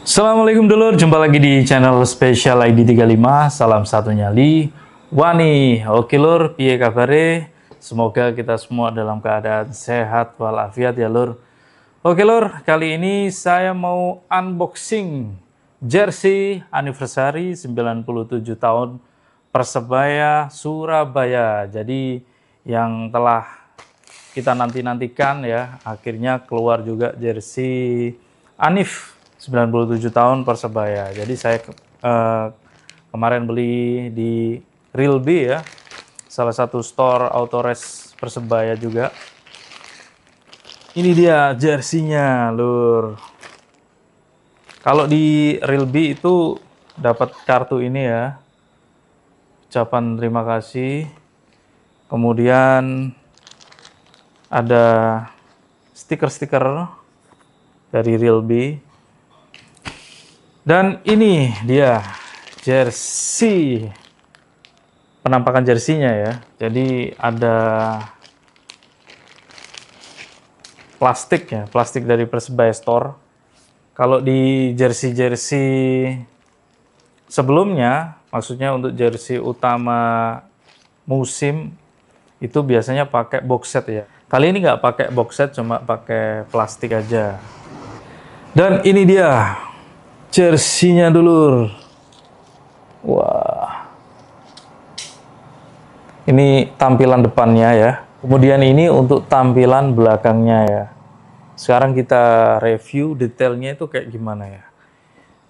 Assalamualaikum dulur, jumpa lagi di channel spesial ID35, salam satu nyali, wani, oke lur, piye kabare, semoga kita semua dalam keadaan sehat walafiat ya lur. Oke lur, kali ini saya mau unboxing jersey anniversary 97 tahun Persebaya Surabaya. Jadi yang telah kita nanti-nantikan ya. Akhirnya keluar juga jersey Anif 97 tahun Persebaya. Jadi saya eh, kemarin beli di Real B ya. Salah satu store Autores Persebaya juga. Ini dia jersinya, Lur. Kalau di Real B itu dapat kartu ini ya. Ucapan terima kasih kemudian ada stiker-stiker dari Realme dan ini dia jersey penampakan jersinya ya jadi ada plastik ya plastik dari Persebaya Store kalau di jersey-jersey sebelumnya maksudnya untuk jersey utama musim itu biasanya pakai box set ya. Kali ini nggak pakai box set, cuma pakai plastik aja. Dan ini dia jersinya dulur. Wah. Ini tampilan depannya ya. Kemudian ini untuk tampilan belakangnya ya. Sekarang kita review detailnya itu kayak gimana ya.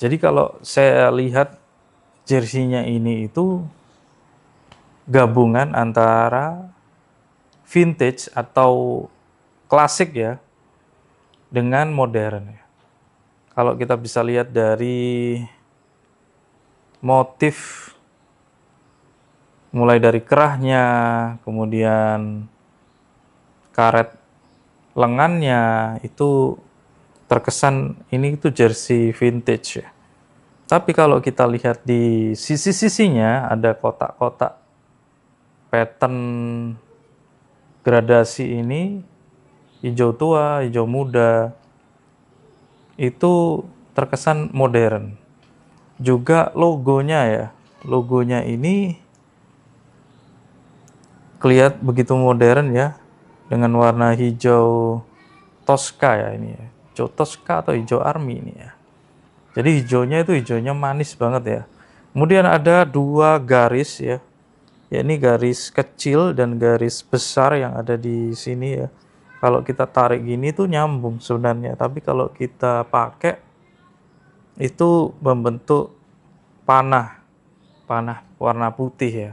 Jadi kalau saya lihat jersinya ini itu gabungan antara vintage atau klasik ya dengan modern ya. Kalau kita bisa lihat dari motif mulai dari kerahnya, kemudian karet lengannya itu terkesan ini itu jersey vintage ya. Tapi kalau kita lihat di sisi-sisinya ada kotak-kotak pattern gradasi ini hijau tua, hijau muda itu terkesan modern. Juga logonya ya, logonya ini kelihat begitu modern ya dengan warna hijau Tosca ya ini ya. Hijau Tosca atau hijau Army ini ya. Jadi hijaunya itu hijaunya manis banget ya. Kemudian ada dua garis ya, ya ini garis kecil dan garis besar yang ada di sini ya kalau kita tarik gini tuh nyambung sebenarnya tapi kalau kita pakai itu membentuk panah panah warna putih ya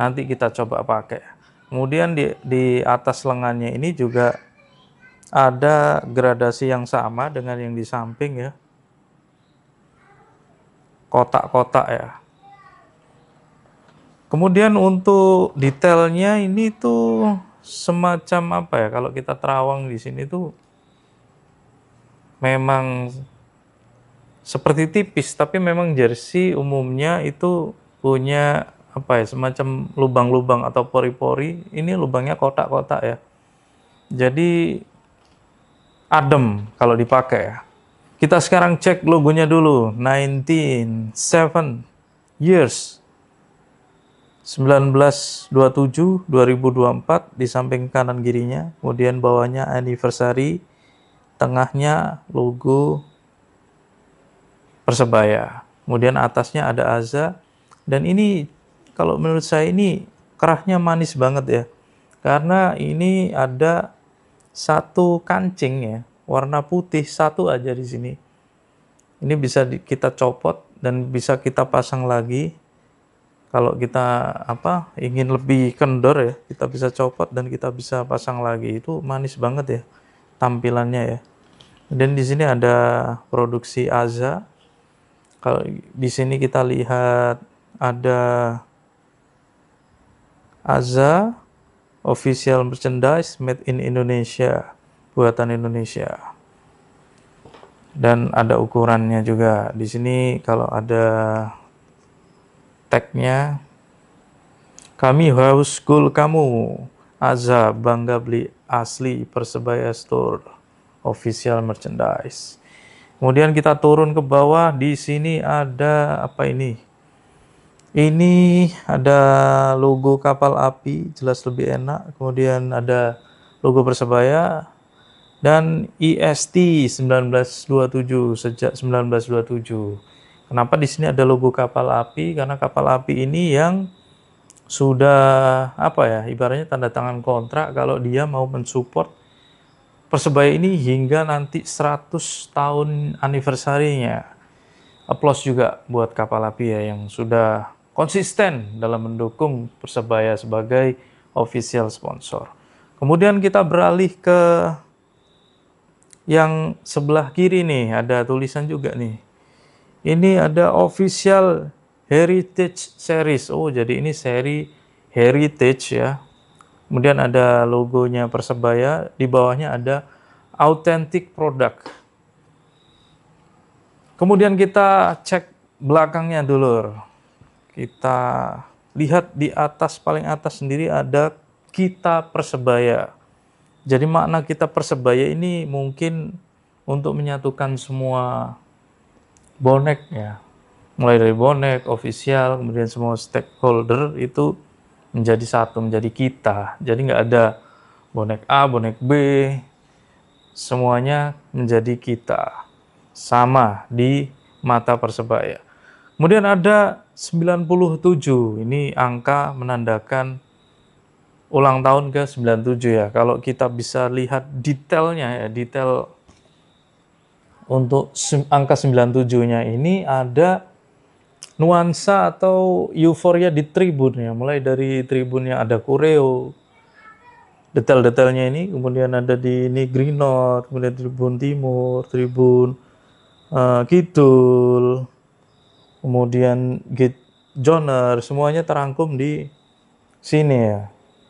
nanti kita coba pakai kemudian di, di atas lengannya ini juga ada gradasi yang sama dengan yang di samping ya kotak-kotak ya Kemudian untuk detailnya ini tuh semacam apa ya? Kalau kita terawang di sini tuh memang seperti tipis, tapi memang jersey umumnya itu punya apa ya? Semacam lubang-lubang atau pori-pori. Ini lubangnya kotak-kotak ya. Jadi adem kalau dipakai ya. Kita sekarang cek logonya dulu. 19 7 years 1927 2024 di samping kanan kirinya kemudian bawahnya anniversary tengahnya logo persebaya kemudian atasnya ada Aza dan ini kalau menurut saya ini kerahnya manis banget ya karena ini ada satu kancing ya warna putih satu aja di sini ini bisa kita copot dan bisa kita pasang lagi kalau kita apa ingin lebih kendor ya kita bisa copot dan kita bisa pasang lagi itu manis banget ya tampilannya ya dan di sini ada produksi Aza kalau di sini kita lihat ada Aza official merchandise made in Indonesia buatan Indonesia dan ada ukurannya juga di sini kalau ada tagnya kami haus kul kamu Aza bangga beli asli Persebaya Store official merchandise. Kemudian kita turun ke bawah di sini ada apa ini? Ini ada logo kapal api jelas lebih enak. Kemudian ada logo Persebaya dan IST 1927 sejak 1927. Kenapa di sini ada logo kapal api? Karena kapal api ini yang sudah apa ya ibaratnya tanda tangan kontrak kalau dia mau mensupport Persebaya ini hingga nanti 100 tahun anniversary-nya. Applause juga buat Kapal Api ya yang sudah konsisten dalam mendukung Persebaya sebagai official sponsor. Kemudian kita beralih ke yang sebelah kiri nih, ada tulisan juga nih. Ini ada official heritage series. Oh, jadi ini seri heritage ya. Kemudian ada logonya Persebaya, di bawahnya ada authentic product. Kemudian kita cek belakangnya dulu. Kita lihat di atas paling atas sendiri ada kita persebaya. Jadi makna kita persebaya ini mungkin untuk menyatukan semua bonek ya mulai dari bonek ofisial kemudian semua stakeholder itu menjadi satu menjadi kita jadi nggak ada bonek A bonek B semuanya menjadi kita sama di mata persebaya kemudian ada 97 ini angka menandakan ulang tahun ke 97 ya kalau kita bisa lihat detailnya ya detail untuk angka 97-nya ini ada nuansa atau euforia di tribun ya. Mulai dari tribun yang ada Kureo, detail-detailnya ini, kemudian ada di ini Green Nigrino, kemudian Tribun Timur, Tribun uh, Kidul, kemudian Gate Joner, semuanya terangkum di sini ya.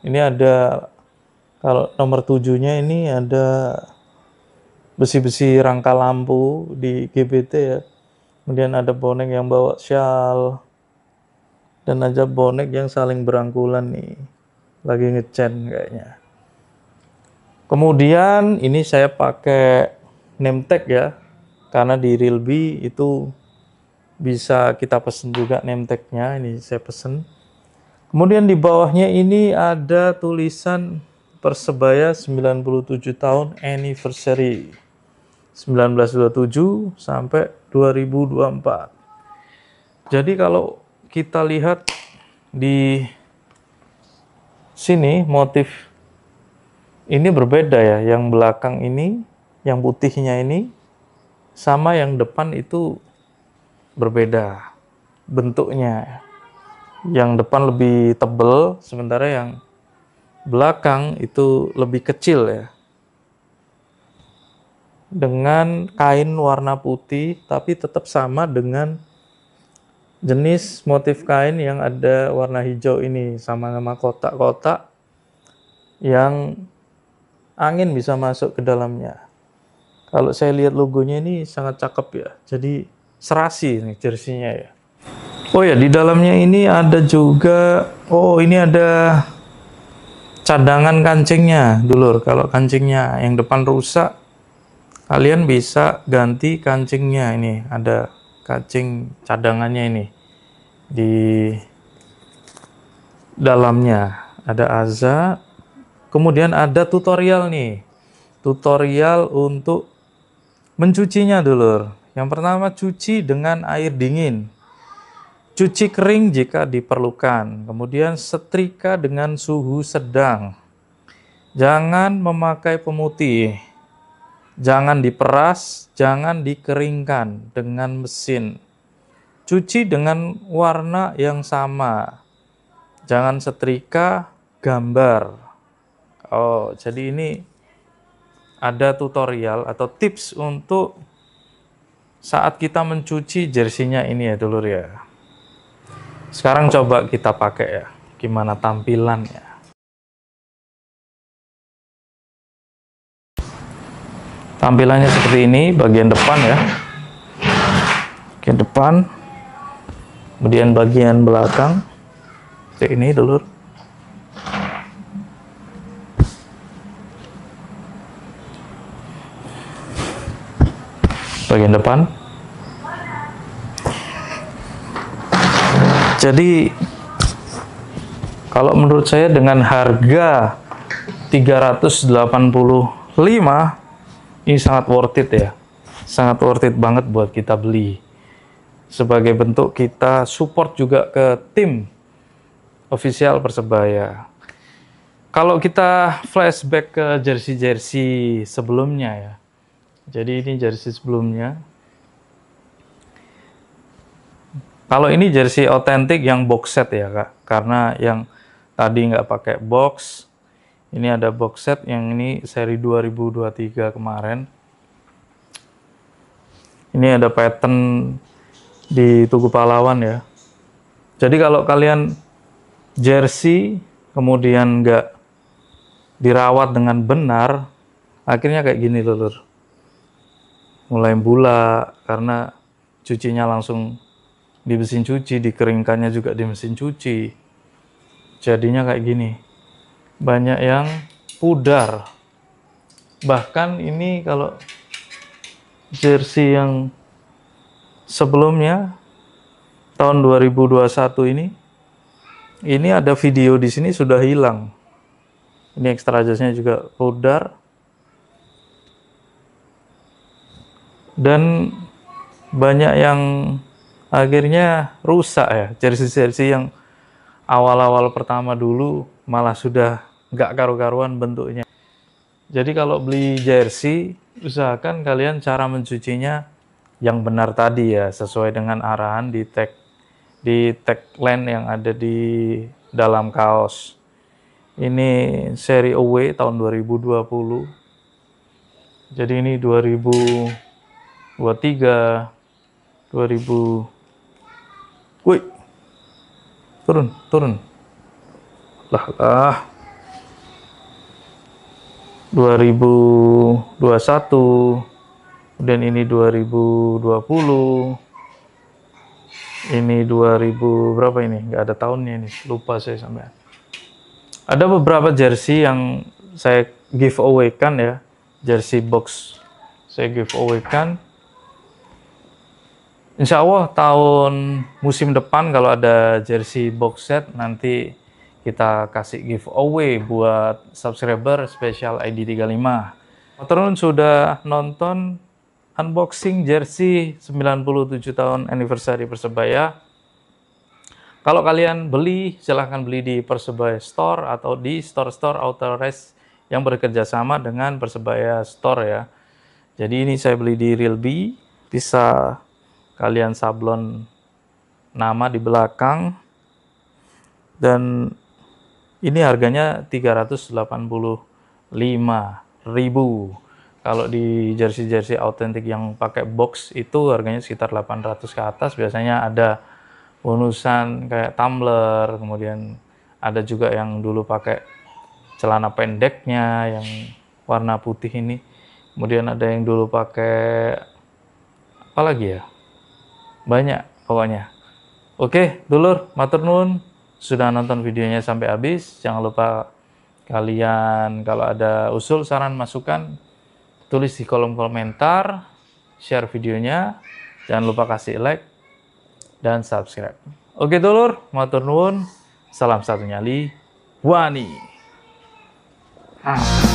Ini ada kalau nomor tujuhnya ini ada besi-besi rangka lampu di GBT ya. Kemudian ada bonek yang bawa shawl dan ada bonek yang saling berangkulan nih. Lagi ngecen kayaknya. Kemudian ini saya pakai name tag ya. Karena di Realme itu bisa kita pesen juga name tag-nya. Ini saya pesen. Kemudian di bawahnya ini ada tulisan Persebaya 97 tahun anniversary. 1927 sampai 2024. Jadi kalau kita lihat di sini motif ini berbeda ya, yang belakang ini, yang putihnya ini sama yang depan itu berbeda bentuknya. Yang depan lebih tebel, sementara yang belakang itu lebih kecil ya dengan kain warna putih tapi tetap sama dengan jenis motif kain yang ada warna hijau ini sama-sama kotak-kotak yang angin bisa masuk ke dalamnya. Kalau saya lihat logonya ini sangat cakep ya. Jadi serasi nih jersinya ya. Oh ya, di dalamnya ini ada juga oh ini ada cadangan kancingnya, dulur. Kalau kancingnya yang depan rusak, kalian bisa ganti kancingnya ini ada kancing cadangannya ini di dalamnya ada aza kemudian ada tutorial nih tutorial untuk mencucinya dulu. yang pertama cuci dengan air dingin cuci kering jika diperlukan kemudian setrika dengan suhu sedang jangan memakai pemutih Jangan diperas, jangan dikeringkan dengan mesin. Cuci dengan warna yang sama. Jangan setrika gambar. Oh, jadi ini ada tutorial atau tips untuk saat kita mencuci jersinya ini ya dulur ya. Sekarang coba kita pakai ya, gimana tampilannya. tampilannya seperti ini bagian depan ya bagian depan kemudian bagian belakang seperti ini dulu, bagian depan jadi kalau menurut saya dengan harga 385 ini sangat worth it ya sangat worth it banget buat kita beli sebagai bentuk kita support juga ke tim official Persebaya kalau kita flashback ke jersey-jersey sebelumnya ya jadi ini jersey sebelumnya kalau ini jersey otentik yang box set ya kak karena yang tadi nggak pakai box ini ada box set yang ini seri 2023 kemarin. Ini ada pattern di Tugu Pahlawan ya. Jadi kalau kalian jersey kemudian nggak dirawat dengan benar, akhirnya kayak gini loh, Mulai bula karena cucinya langsung di mesin cuci, dikeringkannya juga di mesin cuci. Jadinya kayak gini banyak yang pudar. Bahkan ini kalau jersey yang sebelumnya tahun 2021 ini ini ada video di sini sudah hilang. Ini extra jasnya juga pudar. Dan banyak yang akhirnya rusak ya jersey-jersey yang awal-awal pertama dulu malah sudah nggak karu-karuan bentuknya. Jadi kalau beli jersey, usahakan kalian cara mencucinya yang benar tadi ya, sesuai dengan arahan di tag di tagline yang ada di dalam kaos. Ini seri away tahun 2020. Jadi ini 2023 2000 Wih. Turun, turun. Lah lah. 2021 dan ini 2020 ini 2000 berapa ini nggak ada tahunnya ini lupa saya sampai ada beberapa jersey yang saya giveaway kan ya jersey box saya giveaway kan Insya Allah tahun musim depan kalau ada jersey box set nanti kita kasih giveaway buat subscriber spesial ID35. Patron sudah nonton unboxing jersey 97 tahun anniversary Persebaya. Kalau kalian beli, silahkan beli di Persebaya Store atau di store-store authorized yang bekerja sama dengan Persebaya Store ya. Jadi ini saya beli di Realbee, bisa kalian sablon nama di belakang dan ini harganya 385.000. Kalau di jersey-jersey autentik yang pakai box itu harganya sekitar 800 ke atas. Biasanya ada bonusan kayak tumbler, kemudian ada juga yang dulu pakai celana pendeknya yang warna putih ini. Kemudian ada yang dulu pakai apa lagi ya? Banyak pokoknya. Oke, dulur, matur nuwun sudah nonton videonya sampai habis. Jangan lupa kalian kalau ada usul, saran, masukan, tulis di kolom komentar, share videonya, jangan lupa kasih like, dan subscribe. Oke dulur, matur nuwun, salam satu nyali, wani. Ah.